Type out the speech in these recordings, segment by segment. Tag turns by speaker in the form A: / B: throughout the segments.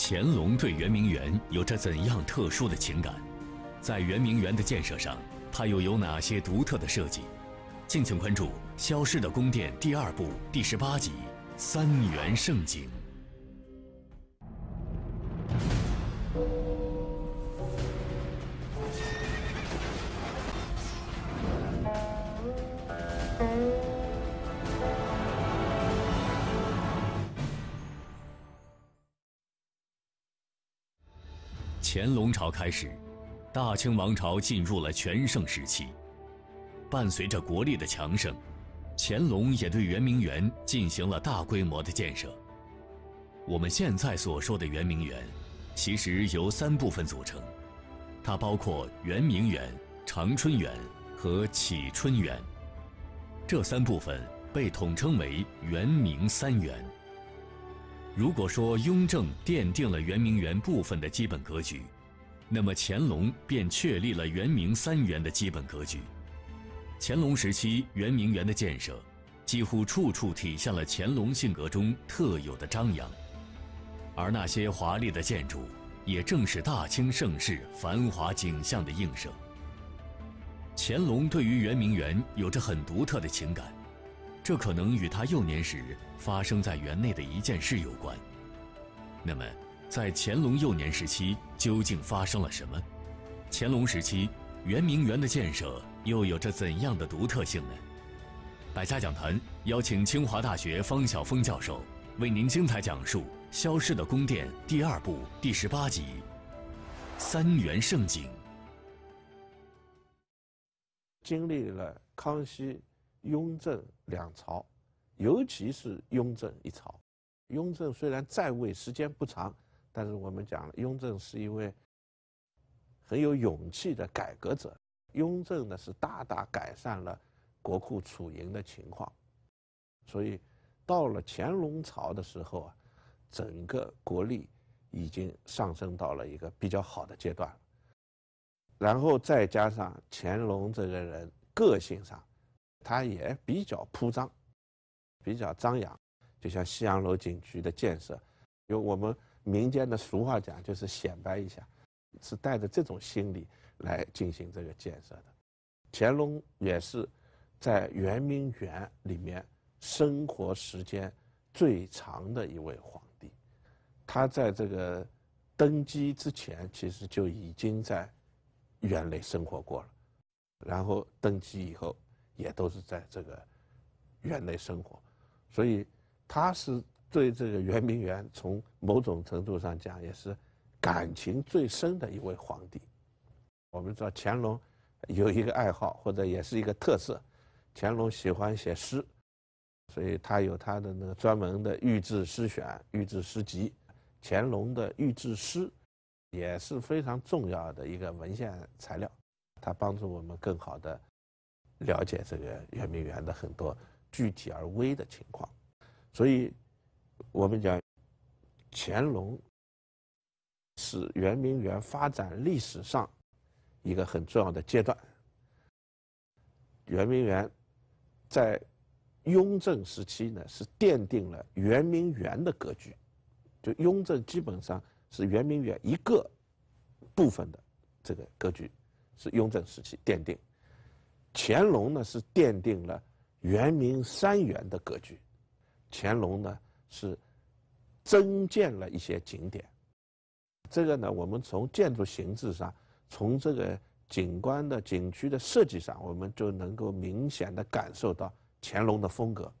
A: 乾隆对圆明园有着怎样特殊的情感？在圆明园的建设上，他又有哪些独特的设计？敬请关注《消失的宫殿》第二部第十八集《三元盛景》。乾隆朝开始，大清王朝进入了全盛时期。伴随着国力的强盛，乾隆也对圆明园进行了大规模的建设。我们现在所说的圆明园，其实由三部分组成，它包括圆明园、长春园和绮春园，这三部分被统称为圆明三园。如果说雍正奠定了圆明园部分的基本格局，那么乾隆便确立了圆明三园的基本格局。乾隆时期圆明园的建设，几乎处处体现了乾隆性格中特有的张扬，而那些华丽的建筑，也正是大清盛世繁华景象的映射。乾隆对于圆明园有着很独特的情感。这可能与他幼年时发生在园内的一件事有关。那么，在乾隆幼年时期究竟发生了什么？乾隆时期，圆明园的建设又有着怎样的独特性呢？百家讲坛邀请清华大学方晓峰教授为您精彩讲述《消失的宫殿》第二部第十八集《三元盛景》。
B: 经历了康熙。雍正两朝，尤其是雍正一朝，雍正虽然在位时间不长，但是我们讲了，雍正是一位很有勇气的改革者。雍正呢，是大大改善了国库储银的情况，所以到了乾隆朝的时候啊，整个国力已经上升到了一个比较好的阶段。然后再加上乾隆这个人个性上，它也比较铺张，比较张扬，就像西洋楼景区的建设，用我们民间的俗话讲，就是显摆一下，是带着这种心理来进行这个建设的。乾隆也是在圆明园里面生活时间最长的一位皇帝，他在这个登基之前，其实就已经在园内生活过了，然后登基以后。也都是在这个园内生活，所以他是对这个圆明园从某种程度上讲也是感情最深的一位皇帝。我们知道乾隆有一个爱好，或者也是一个特色，乾隆喜欢写诗，所以他有他的那个专门的《御制诗选》《御制诗集》，乾隆的御制诗也是非常重要的一个文献材料，它帮助我们更好的。了解这个圆明园的很多具体而微的情况，所以，我们讲，乾隆是圆明园发展历史上一个很重要的阶段。圆明园在雍正时期呢，是奠定了圆明园的格局，就雍正基本上是圆明园一个部分的这个格局，是雍正时期奠定。乾隆呢是奠定了圆明三园的格局，乾隆呢是增建了一些景点，这个呢我们从建筑形制上，从这个景观的景区的设计上，我们就能够明显的感受到乾隆的风格，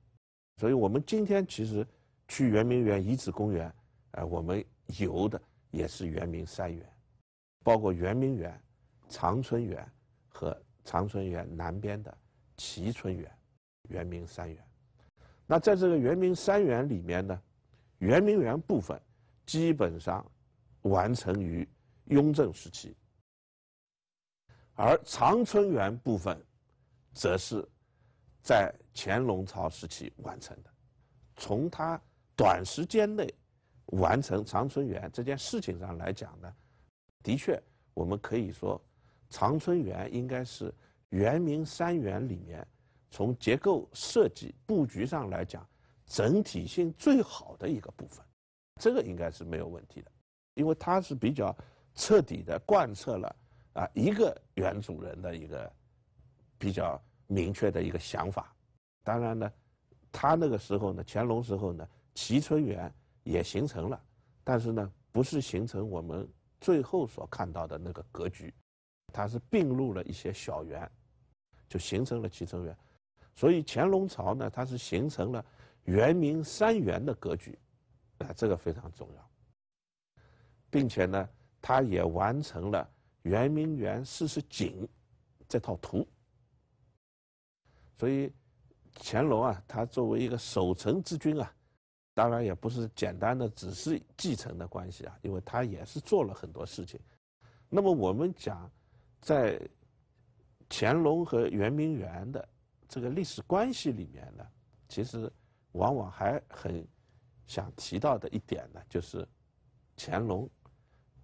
B: 所以我们今天其实去圆明园遗址公园，呃，我们游的也是圆明三园，包括圆明园、长春园和。长春园南边的蕲春园，原名三园。那在这个圆明三园里面呢，圆明园部分基本上完成于雍正时期，而长春园部分，则是在乾隆朝时期完成的。从他短时间内完成长春园这件事情上来讲呢，的确，我们可以说。长春园应该是圆明三园里面，从结构设计布局上来讲，整体性最好的一个部分，这个应该是没有问题的，因为它是比较彻底的贯彻了啊一个原主人的一个比较明确的一个想法。当然呢，他那个时候呢，乾隆时候呢，祺春园也形成了，但是呢，不是形成我们最后所看到的那个格局。它是并入了一些小园，就形成了集成园。所以乾隆朝呢，它是形成了圆明三园的格局，啊，这个非常重要。并且呢，他也完成了圆明园四十景这套图。所以乾隆啊，他作为一个守成之君啊，当然也不是简单的只是继承的关系啊，因为他也是做了很多事情。那么我们讲。在乾隆和圆明园的这个历史关系里面呢，其实往往还很想提到的一点呢，就是乾隆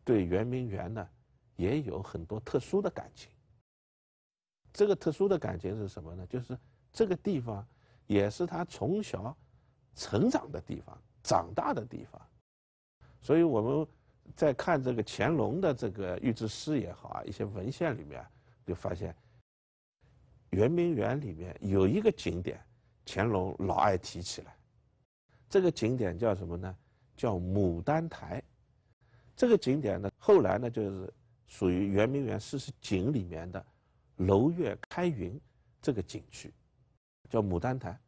B: 对圆明园呢也有很多特殊的感情。这个特殊的感情是什么呢？就是这个地方也是他从小成长的地方、长大的地方，所以我们。在看这个乾隆的这个御制诗也好啊，一些文献里面就发现，圆明园里面有一个景点，乾隆老爱提起来。这个景点叫什么呢？叫牡丹台。这个景点呢，后来呢就是属于圆明园四十景里面的楼月开云这个景区，叫牡丹台。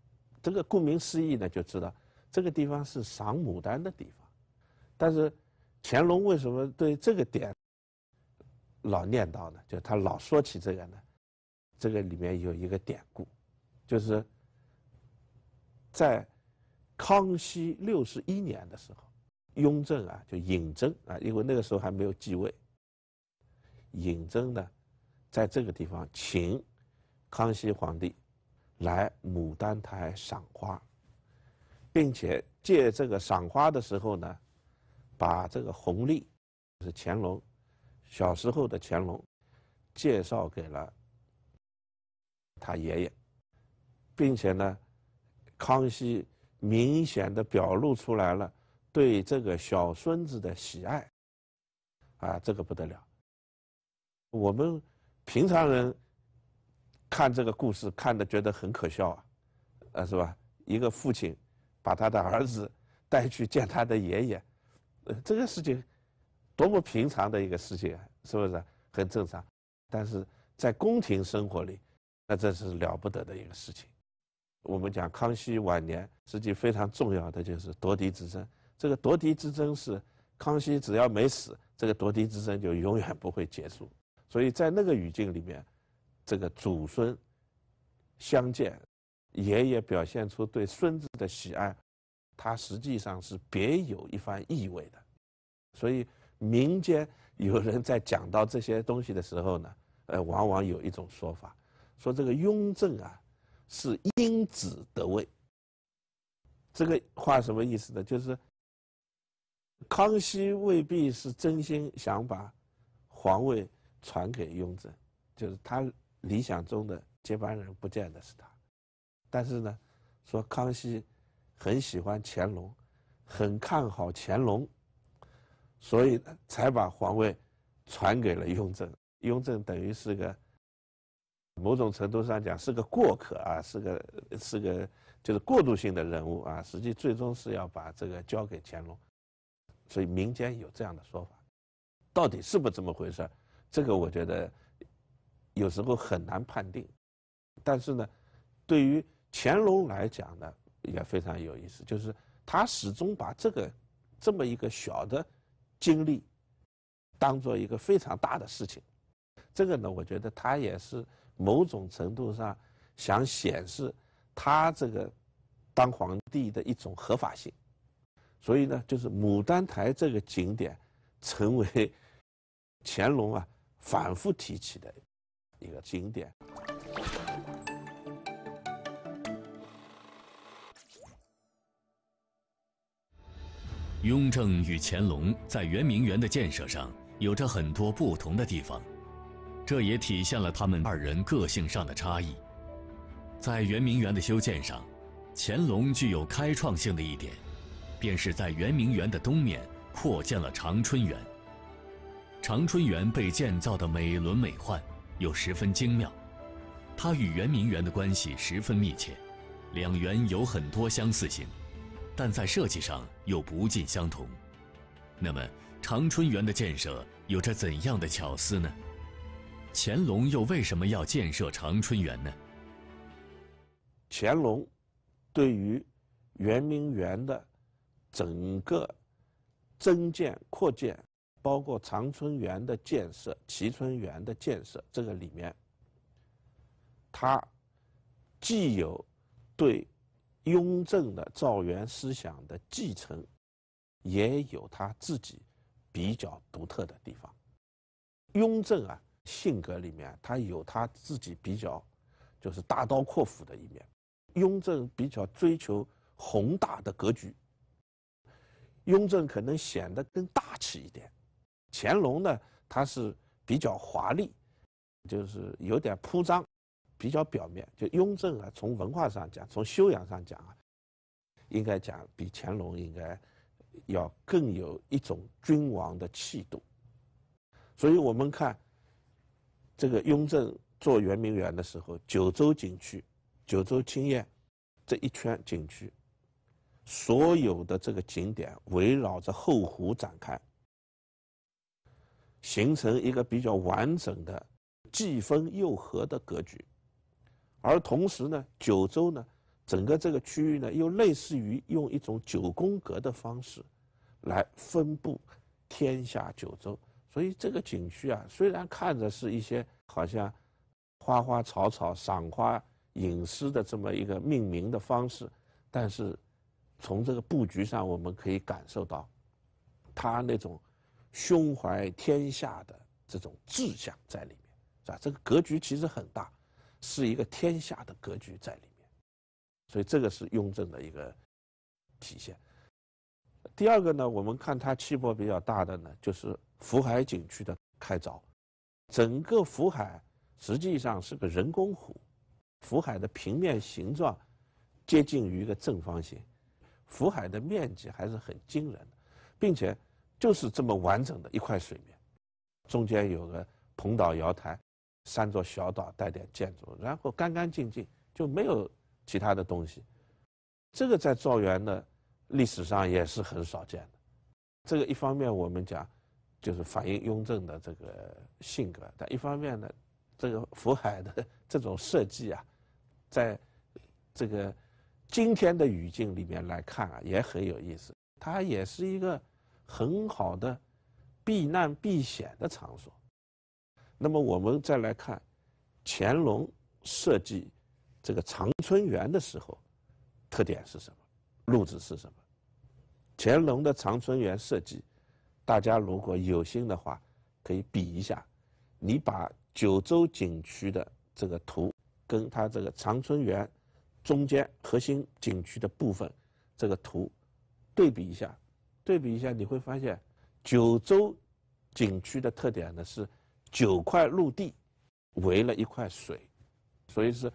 B: 这个顾名思义呢，就知道这个地方是赏牡丹的地方，但是。乾隆为什么对这个点老念叨呢？就他老说起这个呢？这个里面有一个典故，就是在康熙六十一年的时候，雍正啊就引征啊，因为那个时候还没有继位。引征呢，在这个地方请康熙皇帝来牡丹台赏花，并且借这个赏花的时候呢。把这个弘历，是乾隆，小时候的乾隆，介绍给了他爷爷，并且呢，康熙明显的表露出来了对这个小孙子的喜爱，啊，这个不得了。我们平常人看这个故事，看的觉得很可笑啊，呃，是吧？一个父亲把他的儿子带去见他的爷爷。呃，这个事情多么平常的一个事情，是不是很正常？但是在宫廷生活里，那这是了不得的一个事情。我们讲康熙晚年，实际非常重要的就是夺嫡之争。这个夺嫡之争是康熙只要没死，这个夺嫡之争就永远不会结束。所以在那个语境里面，这个祖孙相见，爷爷表现出对孙子的喜爱。他实际上是别有一番意味的，所以民间有人在讲到这些东西的时候呢，呃，往往有一种说法，说这个雍正啊，是因子得位。这个话什么意思呢？就是康熙未必是真心想把皇位传给雍正，就是他理想中的接班人不见得是他。但是呢，说康熙。很喜欢乾隆，很看好乾隆，所以才把皇位传给了雍正。雍正等于是个某种程度上讲是个过客啊，是个是个就是过渡性的人物啊。实际最终是要把这个交给乾隆，所以民间有这样的说法。到底是不这么回事？这个我觉得有时候很难判定。但是呢，对于乾隆来讲呢。也非常有意思，就是他始终把这个这么一个小的经历当做一个非常大的事情。这个呢，我觉得他也是某种程度上想显示他这个当皇帝的一种合法性。所以呢，就是牡丹台这个景点成为 乾隆啊反复提起的一个景点。
A: 雍正与乾隆在圆明园的建设上有着很多不同的地方，这也体现了他们二人个性上的差异。在圆明园的修建上，乾隆具有开创性的一点，便是在圆明园的东面扩建了长春园。长春园被建造的美轮美奂，又十分精妙，它与圆明园的关系十分密切，两园有很多相似性。但在设计上又不尽相同。那么，长春园的建设有着怎样的巧思呢？乾隆又为什么要建设长春园呢？
B: 乾隆对于圆明园的整个增建、扩建，包括长春园的建设、蕲春园的建设，这个里面，他既有对。雍正的造园思想的继承，也有他自己比较独特的地方。雍正啊，性格里面他有他自己比较就是大刀阔斧的一面。雍正比较追求宏大的格局，雍正可能显得更大气一点。乾隆呢，他是比较华丽，就是有点铺张。比较表面，就雍正啊，从文化上讲，从修养上讲啊，应该讲比乾隆应该要更有一种君王的气度。所以我们看这个雍正做圆明园的时候，九州景区、九州清晏这一圈景区，所有的这个景点围绕着后湖展开，形成一个比较完整的既分又合的格局。而同时呢，九州呢，整个这个区域呢，又类似于用一种九宫格的方式，来分布天下九州。所以这个景区啊，虽然看着是一些好像花花草草、赏花、饮私的这么一个命名的方式，但是从这个布局上，我们可以感受到他那种胸怀天下的这种志向在里面，是吧？这个格局其实很大。是一个天下的格局在里面，所以这个是雍正的一个体现。第二个呢，我们看他气魄比较大的呢，就是福海景区的开凿。整个福海实际上是个人工湖，福海的平面形状接近于一个正方形，福海的面积还是很惊人的，并且就是这么完整的一块水面，中间有个蓬岛瑶台。三座小岛带点建筑，然后干干净净，就没有其他的东西。这个在造园的历史上也是很少见的。这个一方面我们讲，就是反映雍正的这个性格；但一方面呢，这个福海的这种设计啊，在这个今天的语境里面来看啊，也很有意思。它也是一个很好的避难避险的场所。那么我们再来看，乾隆设计这个长春园的时候，特点是什么，路子是什么？乾隆的长春园设计，大家如果有心的话，可以比一下。你把九州景区的这个图，跟它这个长春园中间核心景区的部分这个图对比一下，对比一下你会发现，九州景区的特点呢是。九块陆地围了一块水，所以是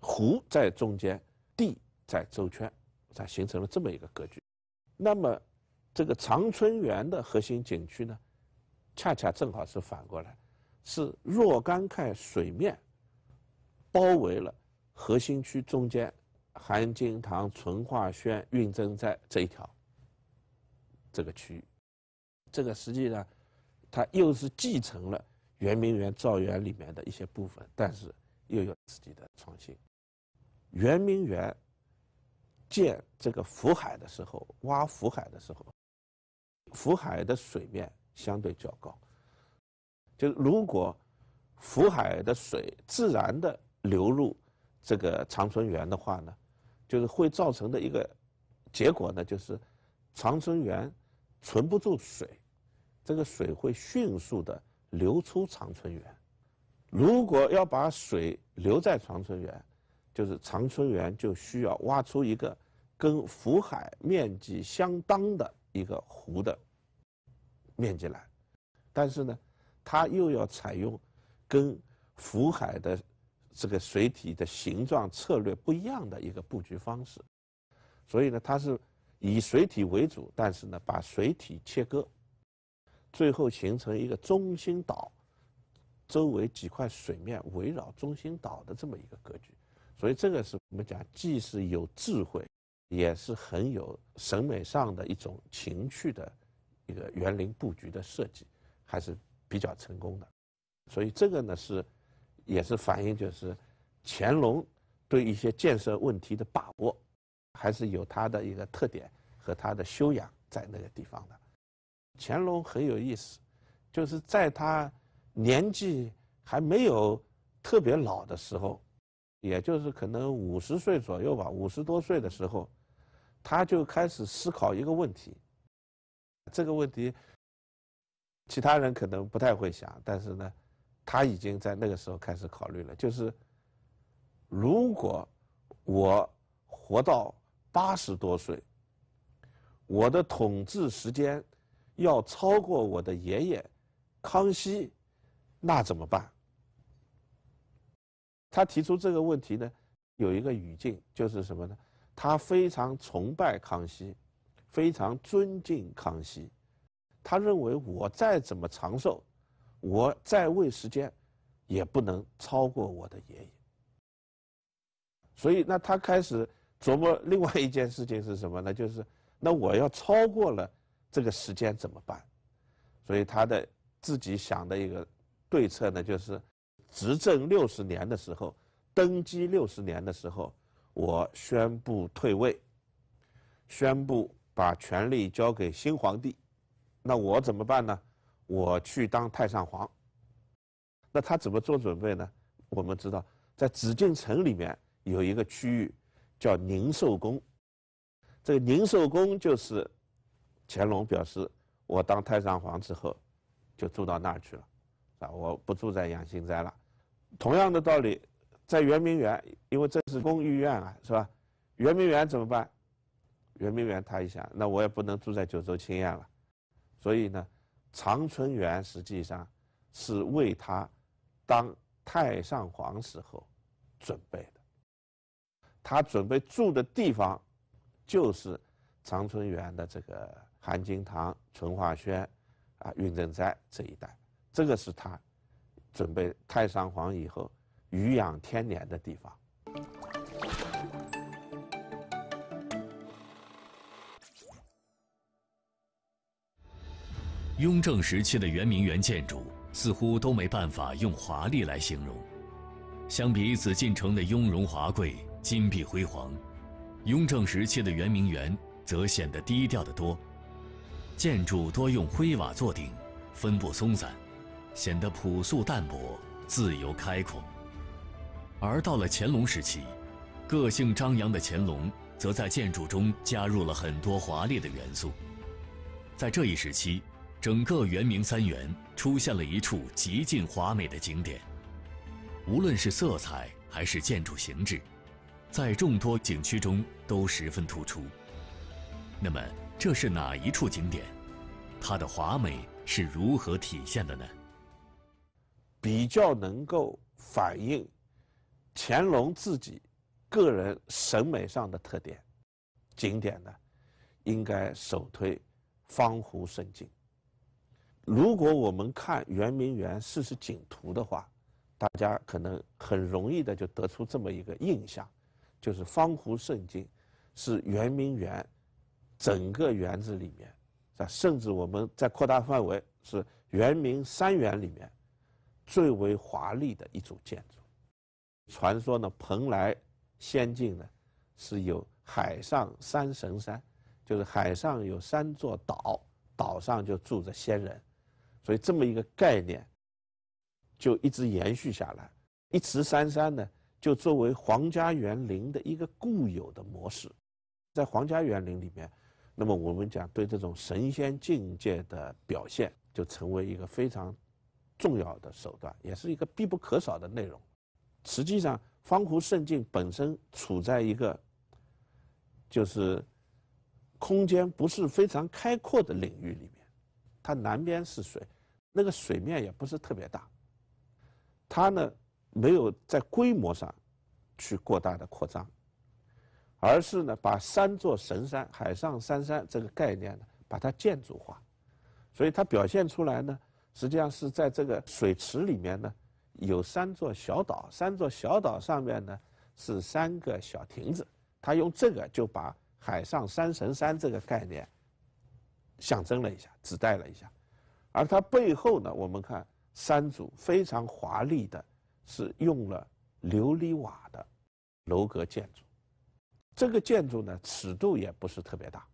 B: 湖在中间，地在周圈，才形成了这么一个格局。那么，这个长春园的核心景区呢，恰恰正好是反过来，是若干块水面包围了核心区中间，含金堂、淳化轩、运珍斋这一条这个区域，这个实际上。它又是继承了圆明园造园里面的一些部分，但是又有自己的创新。圆明园建这个福海的时候，挖福海的时候，福海的水面相对较高。就是如果福海的水自然的流入这个长春园的话呢，就是会造成的一个结果呢，就是长春园存不住水。这个水会迅速的流出长春园。如果要把水留在长春园，就是长春园就需要挖出一个跟福海面积相当的一个湖的面积来。但是呢，它又要采用跟福海的这个水体的形状策略不一样的一个布局方式。所以呢，它是以水体为主，但是呢，把水体切割。最后形成一个中心岛，周围几块水面围绕中心岛的这么一个格局，所以这个是我们讲，既是有智慧，也是很有审美上的一种情趣的一个园林布局的设计，还是比较成功的。所以这个呢是，也是反映就是乾隆对一些建设问题的把握，还是有他的一个特点和他的修养在那个地方的。乾隆很有意思，就是在他年纪还没有特别老的时候，也就是可能五十岁左右吧，五十多岁的时候，他就开始思考一个问题。这个问题，其他人可能不太会想，但是呢，他已经在那个时候开始考虑了，就是如果我活到八十多岁，我的统治时间。要超过我的爷爷，康熙，那怎么办？他提出这个问题呢，有一个语境，就是什么呢？他非常崇拜康熙，非常尊敬康熙，他认为我再怎么长寿，我在位时间，也不能超过我的爷爷。所以，那他开始琢磨另外一件事情是什么呢？就是那我要超过了。这个时间怎么办？所以他的自己想的一个对策呢，就是执政六十年的时候，登基六十年的时候，我宣布退位，宣布把权力交给新皇帝。那我怎么办呢？我去当太上皇。那他怎么做准备呢？我们知道，在紫禁城里面有一个区域叫宁寿宫。这个宁寿宫就是。乾隆表示，我当太上皇之后，就住到那儿去了，啊，我不住在养心斋了。同样的道理，在圆明园，因为这是宫寓院啊，是吧？圆明园怎么办？圆明园他一想，那我也不能住在九州清晏了，所以呢，长春园实际上是为他当太上皇时候准备的，他准备住的地方就是长春园的这个。含金堂、淳化轩，啊，运正斋这一带，这个是他准备太上皇以后颐养天年的地方。
A: 雍正时期的圆明园建筑似乎都没办法用华丽来形容，相比紫禁城的雍容华贵、金碧辉煌，雍正时期的圆明园则显得低调的多。建筑多用灰瓦作顶，分布松散，显得朴素淡泊、自由开阔。而到了乾隆时期，个性张扬的乾隆则在建筑中加入了很多华丽的元素。在这一时期，整个圆明三园出现了一处极尽华美的景点，无论是色彩还是建筑形制，在众多景区中都十分突出。那么，这是哪一处景点？它的华美是如何体现的呢？比较能够反映
B: 乾隆自己个人审美上的特点景点呢，应该首推方湖胜境。如果我们看圆明园四十景图的话，大家可能很容易的就得出这么一个印象，就是方湖胜境是圆明园。整个园子里面，啊，甚至我们在扩大范围，是圆明三园里面最为华丽的一组建筑。传说呢，蓬莱仙境呢，是有海上三神山，就是海上有三座岛，岛上就住着仙人，所以这么一个概念就一直延续下来。一池三山呢，就作为皇家园林的一个固有的模式，在皇家园林里面。那么我们讲对这种神仙境界的表现，就成为一个非常重要的手段，也是一个必不可少的内容。实际上，方壶胜境本身处在一个就是空间不是非常开阔的领域里面，它南边是水，那个水面也不是特别大，它呢没有在规模上去过大的扩张。而是呢，把三座神山“海上三山”这个概念呢，把它建筑化，所以它表现出来呢，实际上是在这个水池里面呢，有三座小岛，三座小岛上面呢是三个小亭子，他用这个就把“海上三神山”这个概念象征了一下，指代了一下。而它背后呢，我们看三组非常华丽的，是用了琉璃瓦的楼阁建筑。这个建筑呢，尺度也不是特别大，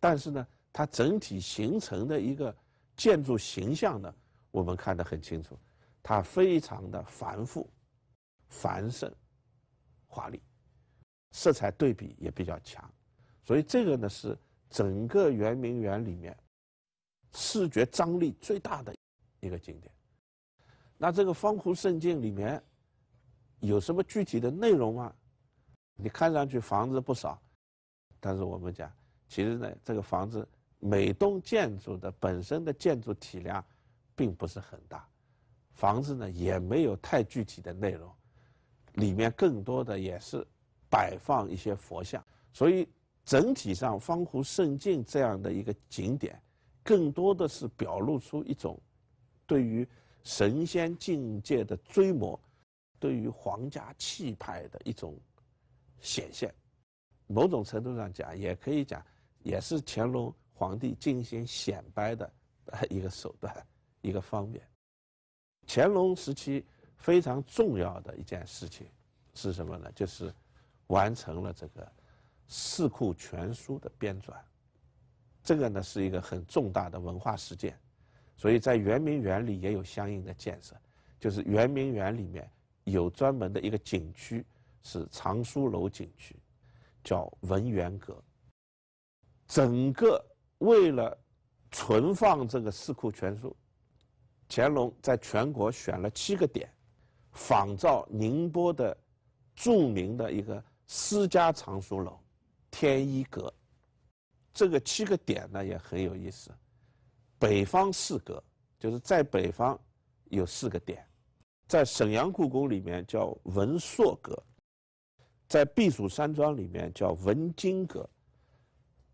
B: 但是呢，它整体形成的一个建筑形象呢，我们看得很清楚，它非常的繁复、繁盛、华丽，色彩对比也比较强，所以这个呢是整个圆明园里面视觉张力最大的一个景点。那这个方壶胜境里面有什么具体的内容吗？你看上去房子不少，但是我们讲，其实呢，这个房子每栋建筑的本身的建筑体量，并不是很大，房子呢也没有太具体的内容，里面更多的也是摆放一些佛像，所以整体上方壶胜境这样的一个景点，更多的是表露出一种对于神仙境界的追摹，对于皇家气派的一种。显现，某种程度上讲，也可以讲，也是乾隆皇帝进行显摆的一个手段，一个方面。乾隆时期非常重要的一件事情是什么呢？就是完成了这个《四库全书》的编纂，这个呢是一个很重大的文化实践，所以在圆明园里也有相应的建设，就是圆明园里面有专门的一个景区。是藏书楼景区，叫文源阁。整个为了存放这个四库全书，乾隆在全国选了七个点，仿照宁波的著名的一个私家藏书楼——天一阁。这个七个点呢也很有意思，北方四阁就是在北方有四个点，在沈阳故宫里面叫文硕阁。在避暑山庄里面叫文津阁，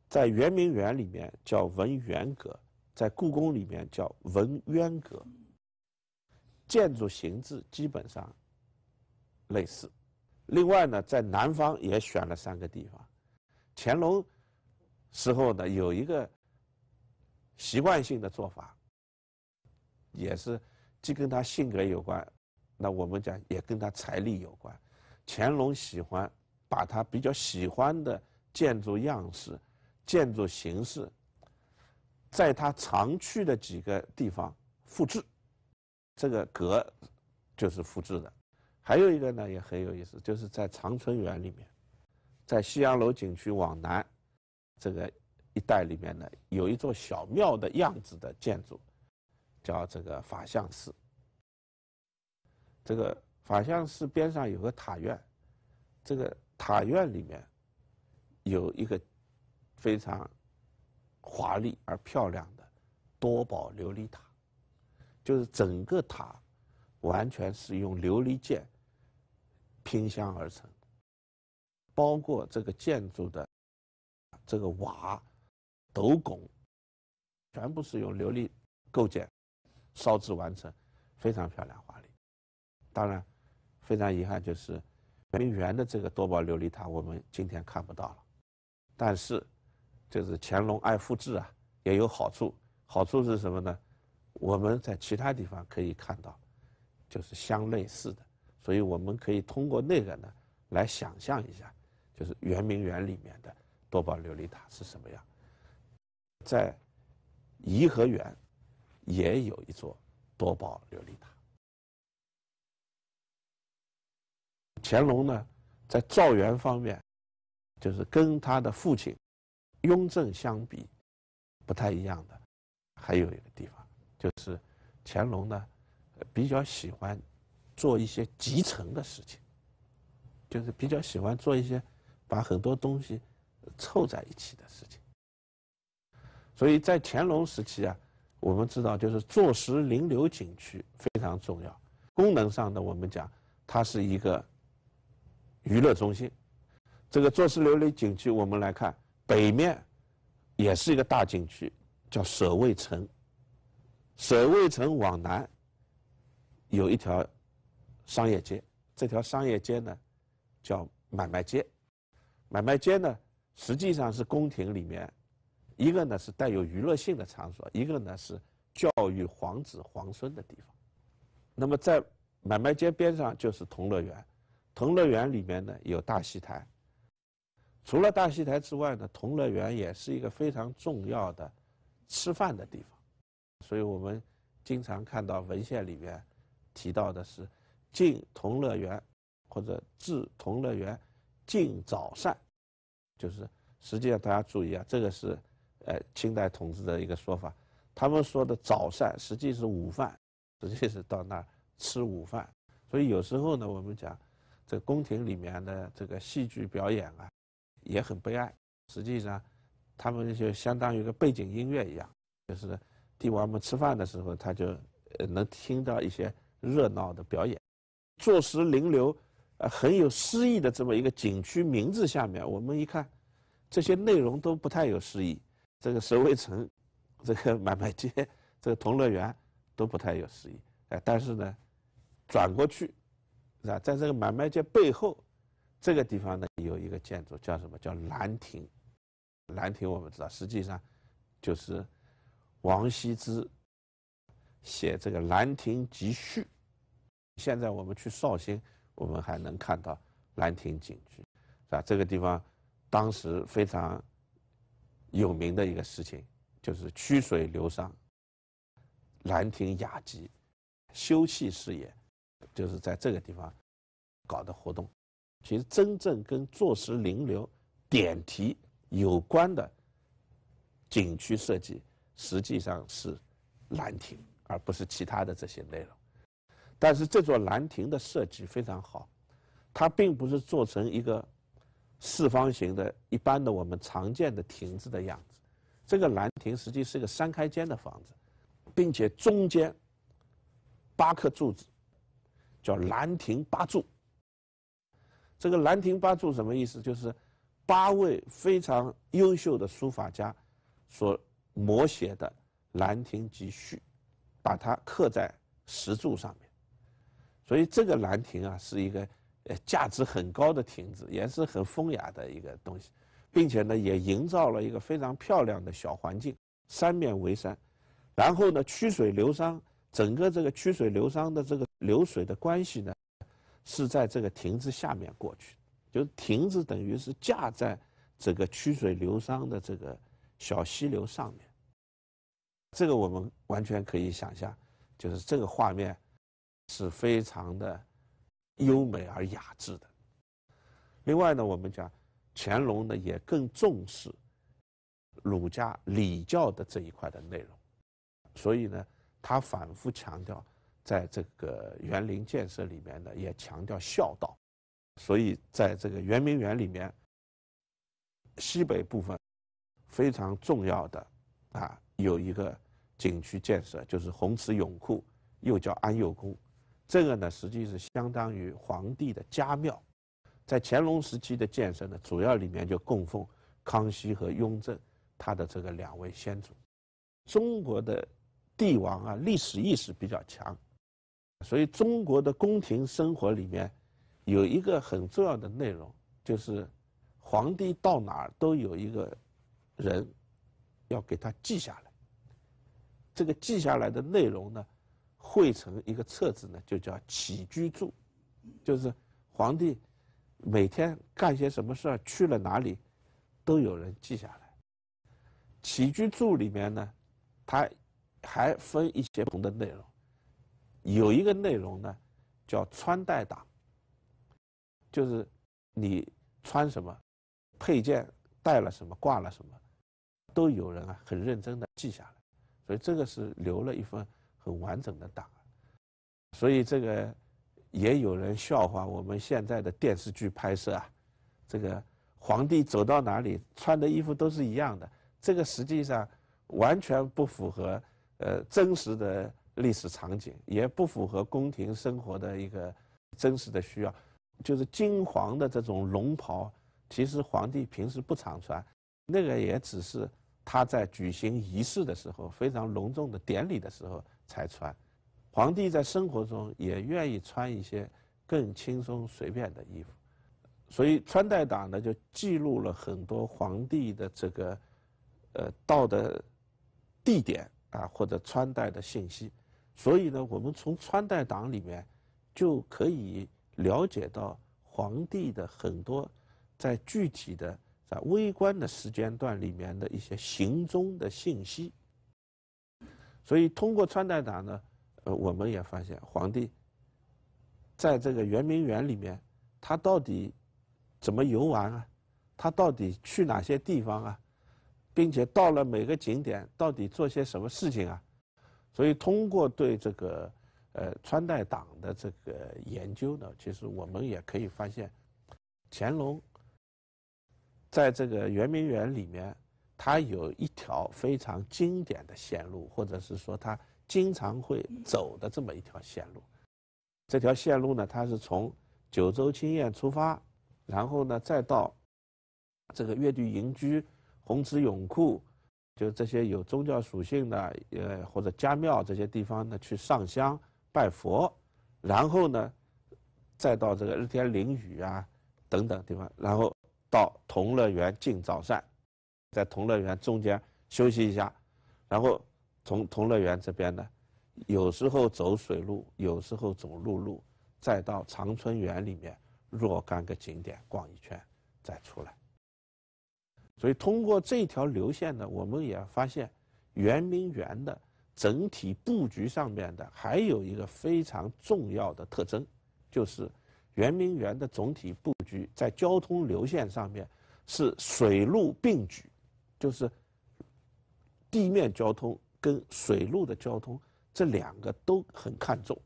B: 在圆明园里面叫文渊阁，在故宫里面叫文渊阁。建筑形制基本上类似。另外呢，在南方也选了三个地方。乾隆时候呢，有一个习惯性的做法，也是既跟他性格有关，那我们讲也跟他财力有关。乾隆喜欢把他比较喜欢的建筑样式、建筑形式，在他常去的几个地方复制。这个阁就是复制的。还有一个呢也很有意思，就是在长春园里面，在西洋楼景区往南这个一带里面呢，有一座小庙的样子的建筑，叫这个法相寺。这个。法相寺边上有个塔院，这个塔院里面有一个非常华丽而漂亮的多宝琉璃塔，就是整个塔完全是用琉璃剑拼镶而成，包括这个建筑的这个瓦、斗拱，全部是用琉璃构件烧制完成，非常漂亮华丽。当然。非常遗憾，就是圆明园的这个多宝琉璃塔，我们今天看不到了。但是，就是乾隆爱复制啊，也有好处。好处是什么呢？我们在其他地方可以看到，就是相类似的。所以我们可以通过那个呢，来想象一下，就是圆明园里面的多宝琉璃塔是什么样。在颐和园，也有一座多宝琉璃塔。乾隆呢，在造园方面，就是跟他的父亲雍正相比，不太一样的。还有一个地方，就是乾隆呢，比较喜欢做一些集成的事情，就是比较喜欢做一些把很多东西凑在一起的事情。所以在乾隆时期啊，我们知道，就是坐石临流景区非常重要。功能上的，我们讲，它是一个。娱乐中心，这个坐石琉璃景区，我们来看北面，也是一个大景区，叫舍卫城。舍卫城往南，有一条商业街，这条商业街呢，叫买卖街。买卖街呢，实际上是宫廷里面一个呢是带有娱乐性的场所，一个呢是教育皇子皇孙的地方。那么在买卖街边上就是同乐园。同乐园里面呢有大戏台，除了大戏台之外呢，同乐园也是一个非常重要的吃饭的地方，所以我们经常看到文献里面提到的是进同乐园或者至同乐园进早膳，就是实际上大家注意啊，这个是呃清代统治的一个说法，他们说的早膳实际是午饭，实际是到那儿吃午饭，所以有时候呢我们讲。这宫廷里面的这个戏剧表演啊，也很悲哀。实际上，他们就相当于个背景音乐一样，就是帝王们吃饭的时候，他就能听到一些热闹的表演。坐石临流，呃，很有诗意的这么一个景区名字下面，我们一看，这些内容都不太有诗意。这个守卫城，这个买卖街，这个同乐园，都不太有诗意。哎，但是呢，转过去。在在这个买卖街背后，这个地方呢有一个建筑叫什么？叫兰亭。兰亭我们知道，实际上就是王羲之写这个《兰亭集序》。现在我们去绍兴，我们还能看到兰亭景区，是吧？这个地方当时非常有名的一个事情，就是曲水流觞、兰亭雅集、修憩事也。就是在这个地方搞的活动，其实真正跟坐石零流、点题有关的景区设计，实际上是兰亭，而不是其他的这些内容。但是这座兰亭的设计非常好，它并不是做成一个四方形的、一般的我们常见的亭子的样子。这个兰亭实际是个三开间的房子，并且中间八颗柱子。叫兰亭八柱。这个兰亭八柱什么意思？就是八位非常优秀的书法家所摹写的《兰亭集序》，把它刻在石柱上面。所以这个兰亭啊，是一个价值很高的亭子，也是很风雅的一个东西，并且呢，也营造了一个非常漂亮的小环境，三面围山，然后呢，曲水流觞，整个这个曲水流觞的这个。流水的关系呢，是在这个亭子下面过去，就是亭子等于是架在这个曲水流觞的这个小溪流上面。这个我们完全可以想象，就是这个画面是非常的优美而雅致的。另外呢，我们讲乾隆呢也更重视儒家礼教的这一块的内容，所以呢，他反复强调。在这个园林建设里面呢，也强调孝道，所以在这个圆明园里面，西北部分非常重要的啊有一个景区建设，就是红池永库，又叫安佑宫，这个呢实际是相当于皇帝的家庙，在乾隆时期的建设呢，主要里面就供奉康熙和雍正他的这个两位先祖。中国的帝王啊，历史意识比较强。所以，中国的宫廷生活里面有一个很重要的内容，就是皇帝到哪儿都有一个人要给他记下来。这个记下来的内容呢，汇成一个册子呢，就叫《起居注》，就是皇帝每天干些什么事儿、去了哪里，都有人记下来。《起居注》里面呢，它还分一些不同的内容。有一个内容呢，叫穿戴党。就是你穿什么，配件带了什么，挂了什么，都有人啊很认真的记下来，所以这个是留了一份很完整的档。所以这个也有人笑话我们现在的电视剧拍摄啊，这个皇帝走到哪里穿的衣服都是一样的，这个实际上完全不符合呃真实的。历史场景也不符合宫廷生活的一个真实的需要，就是金黄的这种龙袍，其实皇帝平时不常穿，那个也只是他在举行仪式的时候、非常隆重的典礼的时候才穿。皇帝在生活中也愿意穿一些更轻松随便的衣服，所以穿戴党呢就记录了很多皇帝的这个呃到的地点啊或者穿戴的信息。所以呢，我们从《穿戴党里面就可以了解到皇帝的很多在具体的、在微观的时间段里面的一些行踪的信息。所以通过《穿戴党呢，呃，我们也发现皇帝在这个圆明园里面，他到底怎么游玩啊？他到底去哪些地方啊？并且到了每个景点，到底做些什么事情啊？所以通过对这个呃穿戴党的这个研究呢，其实我们也可以发现，乾隆在这个圆明园里面，他有一条非常经典的线路，或者是说他经常会走的这么一条线路。这条线路呢，它是从九州清晏出发，然后呢再到这个越剧营居、红池永裤、就这些有宗教属性的，呃，或者家庙这些地方呢，去上香拜佛，然后呢，再到这个日天灵雨啊等等地方，然后到同乐园进早膳，在同乐园中间休息一下，然后同同乐园这边呢，有时候走水路，有时候走陆路，再到长春园里面若干个景点逛一圈，再出来。所以通过这条流线呢，我们也发现，圆明园的整体布局上面的还有一个非常重要的特征，就是圆明园的总体布局在交通流线上面是水陆并举，就是地面交通跟水路的交通这两个都很看重，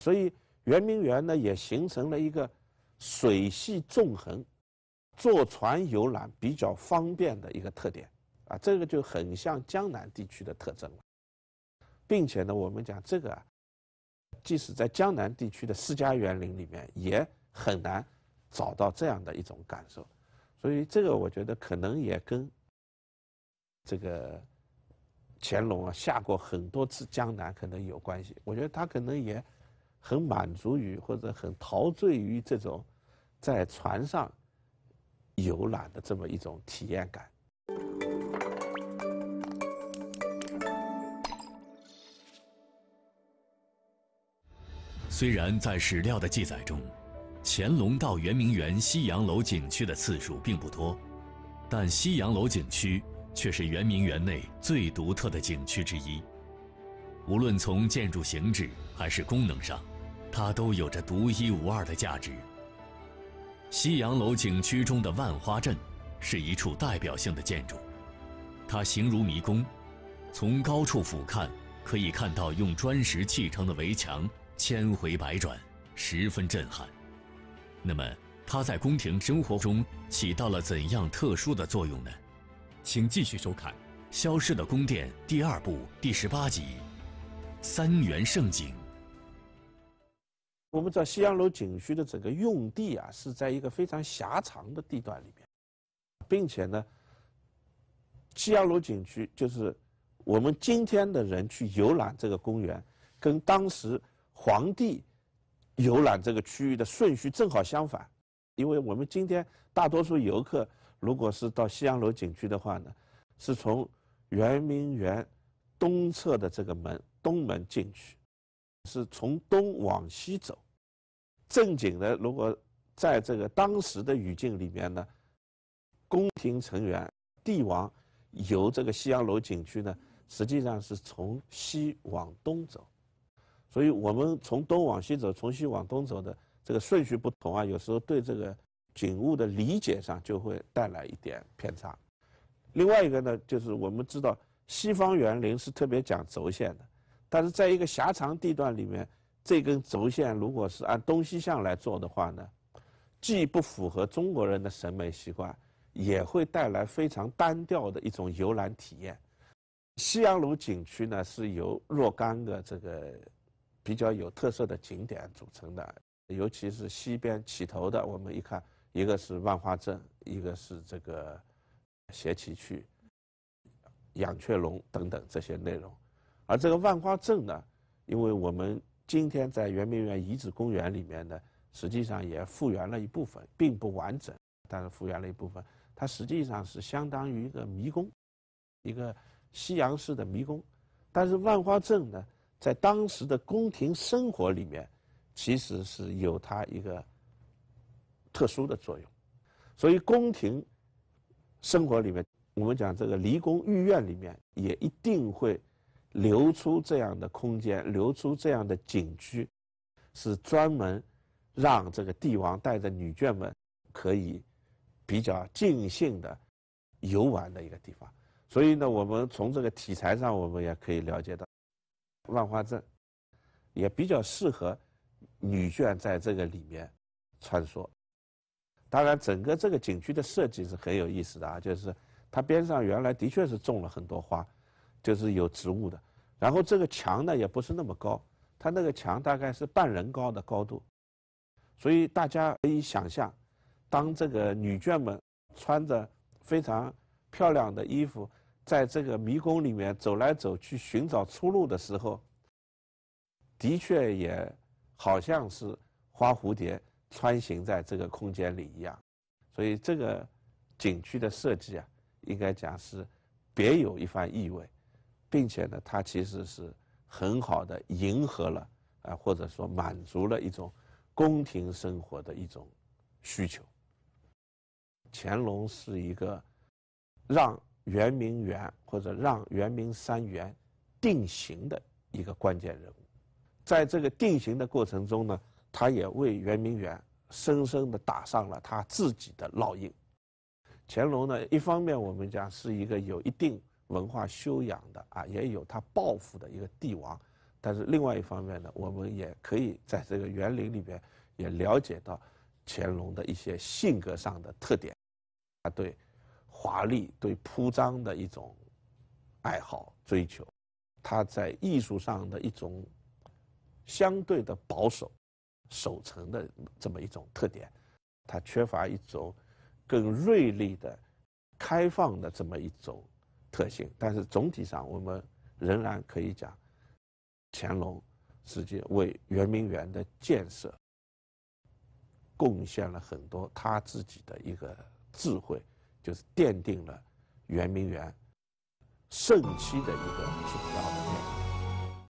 B: 所以圆明园呢也形成了一个水系纵横。坐船游览比较方便的一个特点，啊，这个就很像江南地区的特征了，并且呢，我们讲这个啊，即使在江南地区的私家园林里面，也很难找到这样的一种感受，所以这个我觉得可能也跟这个乾隆啊下过很多次江南可能有关系。我觉得他可能也很满足于或者很陶醉于这种在船上。游览的这么一种体验感。
A: 虽然在史料的记载中，乾隆到圆明园西洋楼景区的次数并不多，但西洋楼景区却是圆明园内最独特的景区之一。无论从建筑形制还是功能上，它都有着独一无二的价值。西洋楼景区中的万花镇，是一处代表性的建筑，它形如迷宫，从高处俯瞰，可以看到用砖石砌成的围墙千回百转，十分震撼。那么，它在宫廷生活中起到了怎样特殊的作用呢？请继续收看《消失的宫殿》第二部第十八集《三元盛景》。
B: 我们知道，西洋楼景区的整个用地啊，是在一个非常狭长的地段里面，并且呢，西洋楼景区就是我们今天的人去游览这个公园，跟当时皇帝游览这个区域的顺序正好相反。因为我们今天大多数游客，如果是到西洋楼景区的话呢，是从圆明园东侧的这个门东门进去。是从东往西走，正经的，如果在这个当时的语境里面呢，宫廷成员、帝王由这个西洋楼景区呢，实际上是从西往东走。所以我们从东往西走，从西往东走的这个顺序不同啊，有时候对这个景物的理解上就会带来一点偏差。另外一个呢，就是我们知道西方园林是特别讲轴线的。但是在一个狭长地段里面，这根轴线如果是按东西向来做的话呢，既不符合中国人的审美习惯，也会带来非常单调的一种游览体验。西洋楼景区呢是由若干个这个比较有特色的景点组成的，尤其是西边起头的，我们一看，一个是万花镇，一个是这个斜旗区、养雀笼等等这些内容。而这个万花镇呢，因为我们今天在圆明园遗址公园里面呢，实际上也复原了一部分，并不完整，但是复原了一部分，它实际上是相当于一个迷宫，一个西洋式的迷宫。但是万花镇呢，在当时的宫廷生活里面，其实是有它一个特殊的作用。所以宫廷生活里面，我们讲这个离宫御苑里面也一定会。留出这样的空间，留出这样的景区，是专门让这个帝王带着女眷们可以比较尽兴的游玩的一个地方。所以呢，我们从这个题材上，我们也可以了解到，万花镇也比较适合女眷在这个里面穿梭。当然，整个这个景区的设计是很有意思的啊，就是它边上原来的确是种了很多花，就是有植物的。然后这个墙呢也不是那么高，它那个墙大概是半人高的高度，所以大家可以想象，当这个女眷们穿着非常漂亮的衣服，在这个迷宫里面走来走去寻找出路的时候，的确也好像是花蝴蝶穿行在这个空间里一样，所以这个景区的设计啊，应该讲是别有一番意味。并且呢，它其实是很好的迎合了，啊，或者说满足了一种宫廷生活的一种需求。乾隆是一个让圆明园或者让圆明三园定型的一个关键人物，在这个定型的过程中呢，他也为圆明园深深的打上了他自己的烙印。乾隆呢，一方面我们讲是一个有一定。文化修养的啊，也有他抱负的一个帝王，但是另外一方面呢，我们也可以在这个园林里边也了解到乾隆的一些性格上的特点，他对华丽、对铺张的一种爱好追求，他在艺术上的一种相对的保守、守成的这么一种特点，他缺乏一种更锐利的、开放的这么一种。特性，但是总体上我们仍然可以讲，乾隆，实际为圆明园的建设贡献了很多他自己的一个智慧，就是奠定了圆明园盛期的一个主要的。